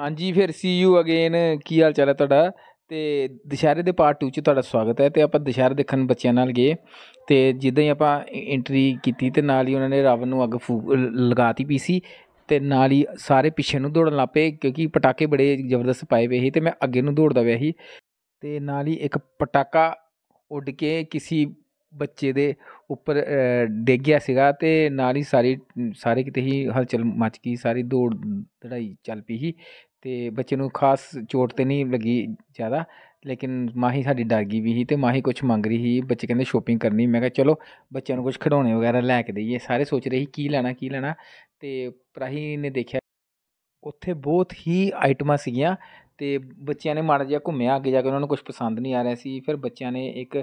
ਹਾਂਜੀ ਫਿਰ ਸੀ you again ਕੀ ਹਾਲ ਚਾਲ ਹੈ ਤੁਹਾਡਾ ਤੇ ਦੁਸ਼ਹਿਰੇ ਦੇ ਪਾਰਟ 2 ਚ ਤੁਹਾਡਾ ਸਵਾਗਤ ਹੈ ਤੇ ਆਪਾਂ ਦੁਸ਼ਹਿਰਾ ਦੇਖਣ ਬੱਚਿਆਂ ਨਾਲ ਗਏ ਤੇ ਜਿੱਦਾਂ ਹੀ ਆਪਾਂ ਐਂਟਰੀ ਕੀਤੀ ਤੇ ਨਾਲ ਹੀ ਉਹਨਾਂ ਨੇ ਰਾਵਣ ਨੂੰ ਅੱਗ ਲਗਾਤੀ ਪੀ ਸੀ ਤੇ ਨਾਲ ਹੀ ਸਾਰੇ ਪਿੱਛੇ ਨੂੰ ਦੌੜਨ ਲੱਪੇ ਕਿਉਂਕਿ ਪਟਾਕੇ ਬੜੇ ਜ਼ਬਰਦਸਤ ਪਾਏ ਹੋਏ ਸੀ ਤੇ ਮੈਂ ਅੱਗੇ ਨੂੰ ਦੌੜਦਾ ਪਿਆ ਸੀ ਤੇ ਨਾਲ ਹੀ ਇੱਕ ਪਟਾਕਾ ਉੱਡ ਕੇ ਕਿਸੇ ਬੱਚੇ ਦੇ ਉੱਪਰ ਡਿੱਗ ਗਿਆ ਸੀਗਾ ਤੇ ਨਾਲ ਹੀ ਸਾਰੀ ਸਾਰੇ ਕਿਤੇ ਹੀ ਹਲਚਲ ਮਚ ਗਈ ਸਾਰੀ ਦੌੜ ਧੜਾਈ ਚੱਲ ਪਈ ਸੀ ਤੇ ਬੱਚੇ ਨੂੰ ਖਾਸ ਚੋਟ ਤੇ ਨਹੀਂ ਲੱਗੀ ਜ਼ਿਆਦਾ ਲੇਕਿਨ ਮਾਹੀ ਸਾਡੀ ਡਰ ਗਈ ਵੀ ਸੀ ਤੇ ਮਾਹੀ ਕੁਝ ਮੰਗ ਰਹੀ ਸੀ ਬੱਚੇ ਕਹਿੰਦੇ ਸ਼ੋਪਿੰਗ ਕਰਨੀ ਮੈਂ ਕਿਹਾ ਚਲੋ ਬੱਚਿਆਂ ਨੂੰ ਕੁਝ ਖਿਡੌਣੇ ਵਗੈਰਾ ਲੈ ਕੇ ਦਈਏ ਸਾਰੇ ਸੋਚ ਰਹੇ ਸੀ ਕੀ ਲੈਣਾ ਕੀ ਲੈਣਾ ਤੇ ਪ੍ਰਾਹੀ ਨੇ ਦੇਖਿਆ ਉੱਥੇ ਬਹੁਤ ਹੀ ਆਈਟਮਾਂ ਸੀਗੀਆਂ ਤੇ ਬੱਚਿਆਂ ਨੇ ਮਾੜਾ ਜਿਹਾ ਘੁੰਮਿਆ ਅੱਗੇ ਜਾ ਕੇ ਉਹਨਾਂ ਨੂੰ ਕੁਝ ਪਸੰਦ ਨਹੀਂ ਆ ਰਿਹਾ ਸੀ ਫਿਰ ਬੱਚਿਆਂ ਨੇ ਇੱਕ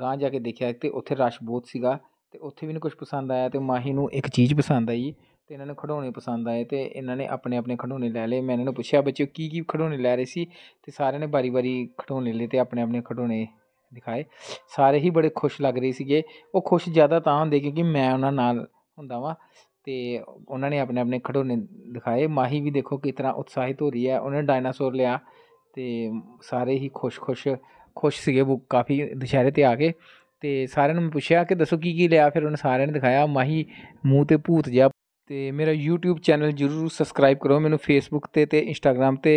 ਗਾਂ ਜਾ ਕੇ ਦੇਖਿਆ ਤੇ ਉੱਥੇ ਰਸ਼ ਬਹੁਤ ਸੀਗਾ ਤੇ ਉੱਥੇ ਵੀ ਇਹਨੂੰ ਕੁਝ ਪਸੰਦ ਆਇਆ ਤੇ ਮਾਹੀ ਨੂੰ ਇੱਕ ਚੀਜ਼ ਪਸੰਦ ਆਈ ਤੇ ਇਹਨਾਂ ਨੂੰ ਖਡੋਣੇ ਪਸੰਦ ਆਏ ਤੇ ਇਹਨਾਂ ਨੇ ਆਪਣੇ ਆਪਣੇ ਖਡੋਣੇ ਲੈ ਲਏ ਮੈਂ ਇਹਨਾਂ ਨੂੰ ਪੁੱਛਿਆ ਬੱਚਿਓ ਕੀ ਕੀ ਖਡੋਣੇ ਲੈ ਰਹੇ ਸੀ ਤੇ ਸਾਰਿਆਂ ਨੇ ਬਾਰੀ-ਬਾਰੀ ਖਡੋਣੇ ਲਏ ਤੇ ਆਪਣੇ ਆਪਣੇ ਖਡੋਣੇ ਦਿਖਾਏ ਸਾਰੇ ਹੀ ਬੜੇ ਖੁਸ਼ ਲੱਗ ਰਹੇ ਸੀਗੇ ਉਹ ਖੁਸ਼ ਜ਼ਿਆਦਾ ਤਾਂ ਹੁੰਦੇ ਕਿਉਂਕਿ ਮੈਂ ਉਹਨਾਂ ਨਾਲ ਹੁੰਦਾ ਵਾਂ ਤੇ ਉਹਨਾਂ ਨੇ ਆਪਣੇ ਆਪਣੇ ਖਡੋਣੇ ਦਿਖਾਏ ਮਾਹੀ ਵੀ ਦੇਖੋ ਕਿ ਤਰ੍ਹਾਂ ਉਤਸ਼ਾਹਿਤ ਹੋ ਰਹੀ ਹੈ ਉਹਨੇ ਡਾਇਨਾਸੌਰ ਲਿਆ ਤੇ ਸਾਰੇ ਹੀ ਖੁਸ਼ ਖੁਸ਼ ਖੁਸ਼ ਸੀਗੇ ਉਹ ਕਾਫੀ ਦੁਸਹਿਰੇ 'ਤੇ ਆ ਕੇ ਤੇ ਸਾਰਿਆਂ ਨੂੰ ਮੈਂ ਪੁੱਛਿਆ ਕਿ ਦੱਸੋ ਕੀ ਕੀ ਲਿਆ ਫਿਰ ਉਹਨਾਂ ਸਾਰਿਆਂ ਨੇ ਦਿਖਾਇਆ ਮਾਹੀ ਮੂੰਹ 'ਤੇ ਭੂਤ ਜਿਹਾ ਤੇ ਮੇਰਾ YouTube ਚੈਨਲ ਜ਼ਰੂਰ ਸਬਸਕ੍ਰਾਈਬ ਕਰੋ ਮੈਨੂੰ Facebook 'ਤੇ ਤੇ Instagram 'ਤੇ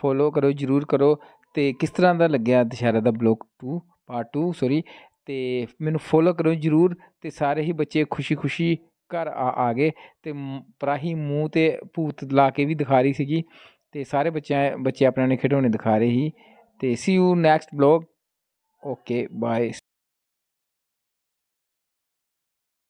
ਫੋਲੋ ਕਰੋ ਜ਼ਰੂਰ ਕਰੋ ਤੇ ਕਿਸ ਤਰ੍ਹਾਂ ਦਾ ਲੱਗਿਆ ਦੁਸ਼ਹਿਰੇ ਦਾ ਬਲੌਗ 2 ਪਾਰਟ 2 ਸੌਰੀ ਤੇ ਮੈਨੂੰ ਫੋਲੋ ਕਰੋ ਜ਼ਰੂਰ ਤੇ ਸਾਰੇ ਹੀ ਬੱਚੇ ਖੁਸ਼ੀ-ਖੁਸ਼ੀ ਘਰ ਆ ਤੇ ਗਏ ਪਰਾਹੀ ਮੂੰਹ 'ਤੇ ਭੂਤ ਲਾ ਕੇ ਵੀ ਦਿਖਾ ਰਹੀ ਸੀਗੀ ਤੇ ਸਾਰੇ ਬੱਚੇ ਬੱਚੇ ਆਪਣੇ ਆਪਣੇ ਖਿਡੌਣੇ ਦਿਖਾ ਰਹੇ ਸੀ ਤੇ see you next blog okay bye